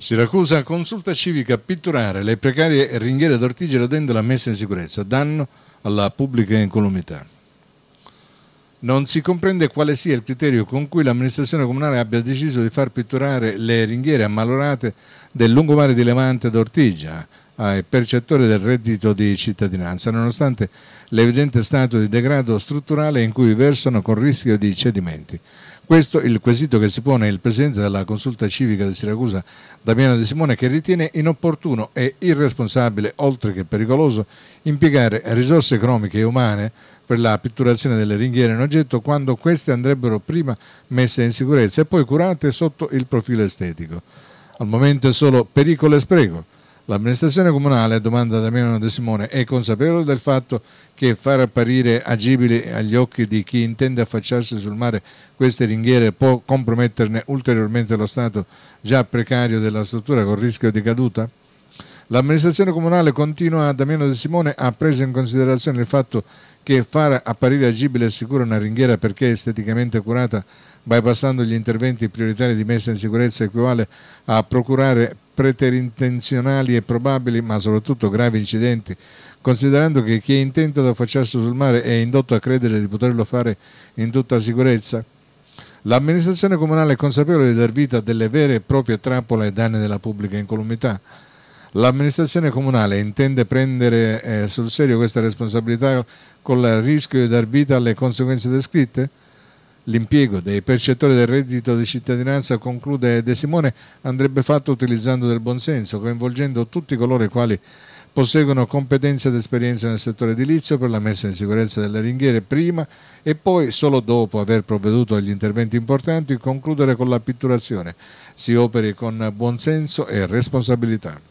Siracusa consulta civica pitturare le precarie ringhiere d'ortigia d'ortigine la messa in sicurezza, danno alla pubblica incolumità. Non si comprende quale sia il criterio con cui l'amministrazione comunale abbia deciso di far pitturare le ringhiere ammalorate del lungomare di Levante d'Ortigia, ai percettori del reddito di cittadinanza, nonostante l'evidente stato di degrado strutturale in cui versano con rischio di cedimenti. Questo è il quesito che si pone il presidente della consulta civica di Siracusa, Damiano De Simone, che ritiene inopportuno e irresponsabile, oltre che pericoloso, impiegare risorse economiche e umane per la pitturazione delle ringhiere in oggetto quando queste andrebbero prima messe in sicurezza e poi curate sotto il profilo estetico. Al momento è solo pericolo e spreco L'amministrazione comunale, domanda Damiano De Simone, è consapevole del fatto che far apparire agibili agli occhi di chi intende affacciarsi sul mare queste ringhiere può comprometterne ulteriormente lo stato già precario della struttura con rischio di caduta? L'amministrazione comunale continua Damiano De Simone ha preso in considerazione il fatto che far apparire agibile e sicura una ringhiera perché esteticamente curata bypassando gli interventi prioritari di messa in sicurezza equivale a procurare preterintenzionali e probabili, ma soprattutto gravi incidenti, considerando che chi è intento ad affacciarsi sul mare è indotto a credere di poterlo fare in tutta sicurezza? L'amministrazione comunale è consapevole di dar vita a delle vere e proprie trappole ai danni della pubblica incolumità. L'amministrazione comunale intende prendere eh, sul serio questa responsabilità con il rischio di dar vita alle conseguenze descritte? L'impiego dei percettori del reddito di cittadinanza, conclude De Simone, andrebbe fatto utilizzando del buonsenso, coinvolgendo tutti coloro i quali posseggono competenze ed esperienza nel settore edilizio per la messa in sicurezza delle ringhiere prima e poi solo dopo aver provveduto agli interventi importanti concludere con la pitturazione. Si operi con buonsenso e responsabilità.